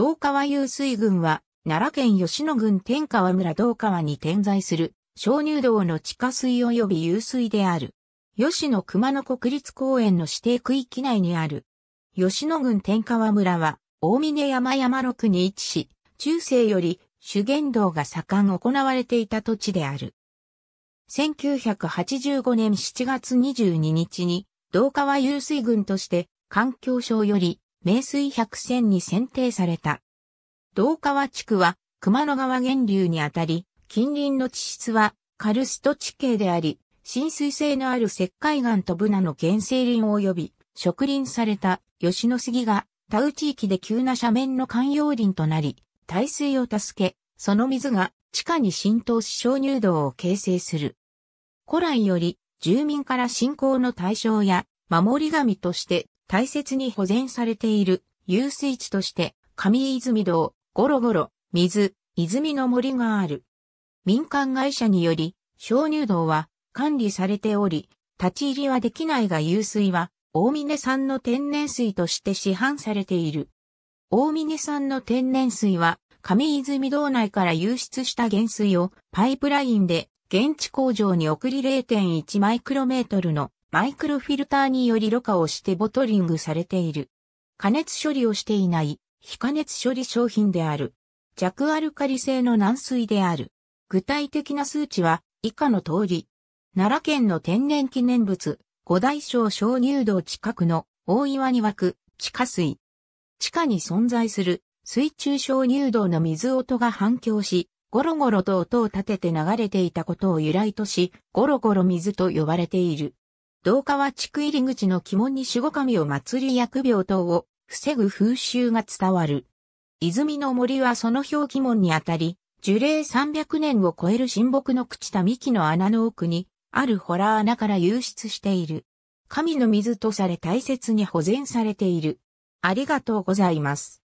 道川湧水群は、奈良県吉野郡天川村道川に点在する、鍾乳洞の地下水及び湧水である。吉野熊野国立公園の指定区域内にある。吉野郡天川村は、大峰山山麓に位置し、中世より修験道が盛ん行われていた土地である。1985年7月22日に、道川湧水群として、環境省より名水百選に選定された。道川地区は熊野川源流にあたり、近隣の地質はカルスト地形であり、浸水性のある石灰岩とブナの原生林及び植林された吉野杉が田ウ地域で急な斜面の寛容林となり、耐水を助け、その水が地下に浸透し小乳道を形成する。古来より住民から信仰の対象や守り神として大切に保全されている遊水地として、上泉堂、ゴロゴロ、水、泉の森がある。民間会社により、鍾乳洞は管理されており、立ち入りはできないが遊水は、大峰産の天然水として市販されている。大峰産の天然水は、上泉道内から流出した原水をパイプラインで現地工場に送り0.1マイクロメートルのマイクロフィルターによりろ過をしてボトリングされている。加熱処理をしていない非加熱処理商品である。弱アルカリ性の軟水である。具体的な数値は以下の通り。奈良県の天然記念物、五大小小乳洞近くの大岩に湧く地下水。地下に存在する水中小乳洞の水音が反響し、ゴロゴロと音を立てて流れていたことを由来とし、ゴロゴロ水と呼ばれている。同下は地区入り口の鬼門に守護神を祭り疫病等を防ぐ風習が伝わる。泉の森はその表記門にあたり、樹齢300年を超える神木の朽ちた幹の穴の奥に、あるホラー穴から流出している。神の水とされ大切に保全されている。ありがとうございます。